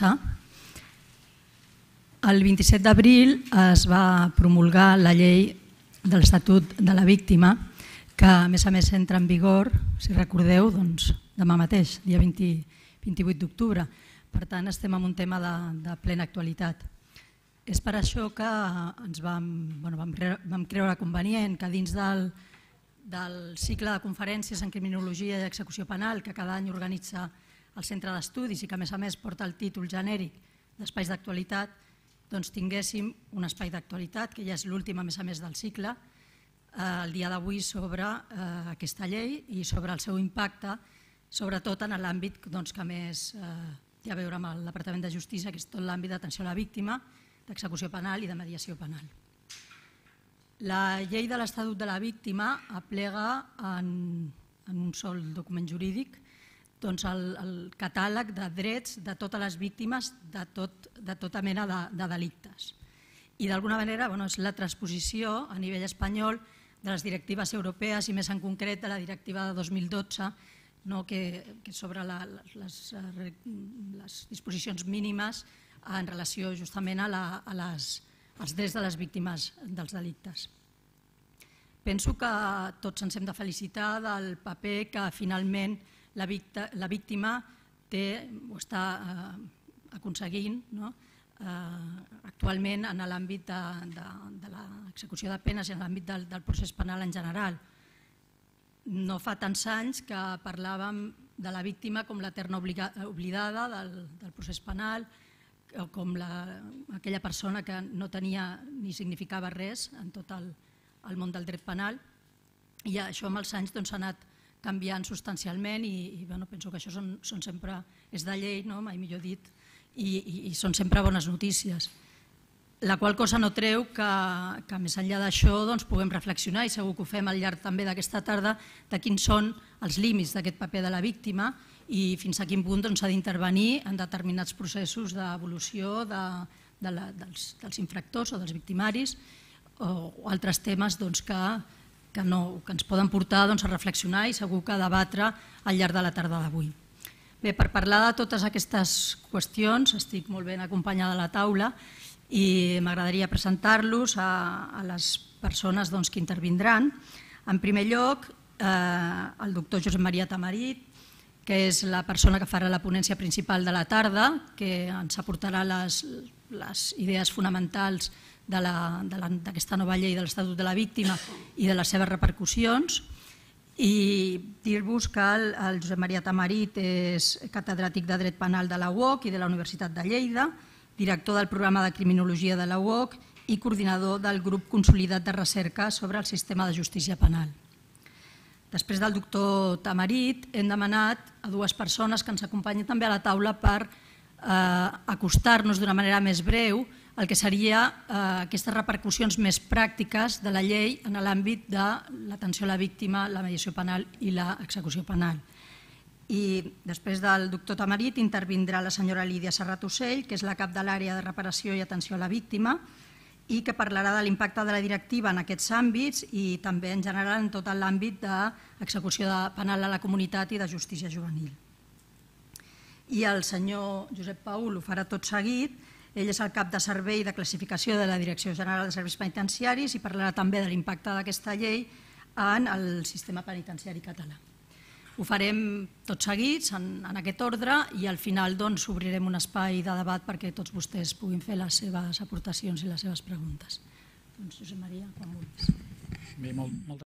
passa. El 27 d'abril es va promulgar la llei de l'Estatut de la Víctima, que a més a més entra en vigor, si recordeu, doncs, demà mateix, dia 20, 28 d'octubre. Per tant, estem en un tema de, de plena actualitat. És per això que ens vam, bueno, vam, vam creure convenient que dins del, del cicle de conferències en criminologia i execució penal que cada any organitza al centre d'estudis i que a més a més porta el títol genèric d'espais d'actualitat, doncs tinguéssim un espai d'actualitat, que ja és l'últim a més a més del cicle, eh, el dia d'avui sobre eh, aquesta llei i sobre el seu impacte, sobretot en l'àmbit doncs, que més eh, té a veure amb el Departament de Justícia, que és tot l'àmbit d'atenció a la víctima, d'execució penal i de mediació penal. La llei de l'Estatut de la Víctima aplega en, en un sol document jurídic doncs el, el catàleg de drets de totes les víctimes de, tot, de tota mena de, de delictes. I d'alguna manera bueno, és la transposició a nivell espanyol de les directives europees i més en concret de la directiva de 2012 no, que, que sobre la, les, les disposicions mínimes en relació justament a, la, a les, als drets de les víctimes dels delictes. Penso que tots ens hem de felicitar del paper que finalment eh, la, la víctima té o està eh, aconseguint no? eh, actualment en l'àmbit de, de, de l'execució de penes i en l'àmbit del, del procés penal en general. No fa tants anys que parlàvem de la víctima com l'eterna oblidada del, del procés penal, o com la, aquella persona que no tenia ni significava res en tot el, el món del dret penal. I això amb els anys s'ha doncs, anat canviant substancialment i, i bueno, penso que això són, són sempre, és de llei, no? mai millor dit, i, i, i són sempre bones notícies. La qual cosa no treu que, que més enllà d'això doncs, puguem reflexionar, i segur que ho fem al llarg també d'aquesta tarda, de quins són els límits d'aquest paper de la víctima i fins a quin punt s'ha doncs, d'intervenir en determinats processos d'evolució de, de la, dels, dels infractors o dels victimaris o, o altres temes doncs, que que, no, que ens poden portar doncs, a reflexionar i segur que a debatre al llarg de la tarda d'avui. Bé, per parlar de totes aquestes qüestions, estic molt ben acompanyada a la taula i m'agradaria presentar-los a, a les persones doncs, que intervindran. En primer lloc, eh, el doctor Josep Maria Tamarit, que és la persona que farà la ponència principal de la tarda, que ens aportarà les, les idees fonamentals d'aquesta nova llei de l'Estatut de la Víctima i de les seves repercussions i dir-vos que el, el Josep Maria Tamarit és catedràtic de Dret Penal de la UOC i de la Universitat de Lleida, director del programa de Criminologia de la UOC i coordinador del grup consolidat de recerca sobre el sistema de justícia penal. Després del doctor Tamarit hem demanat a dues persones que ens acompanyen també a la taula per Eh, acostar-nos d'una manera més breu el que seria eh, aquestes repercussions més pràctiques de la llei en l'àmbit de l'atenció a la víctima, la mediació penal i l'execució penal. I després del doctor Tamarit intervindrà la senyora Lídia Serrat Ocell, que és la cap de l'àrea de reparació i atenció a la víctima, i que parlarà de l'impacte de la directiva en aquests àmbits i també en general en tot l'àmbit d'execució penal a la comunitat i de justícia juvenil i el senyor Josep Paul ho farà tot seguit. Ell és el cap de servei de classificació de la Direcció General de Serveis Penitenciaris i parlarà també de l'impacte d'aquesta llei en el sistema penitenciari català. Ho farem tots seguits en, en aquest ordre i al final doncs, obrirem un espai de debat perquè tots vostès puguin fer les seves aportacions i les seves preguntes. Doncs Josep Maria, quan vulguis. Bé, molt, molt...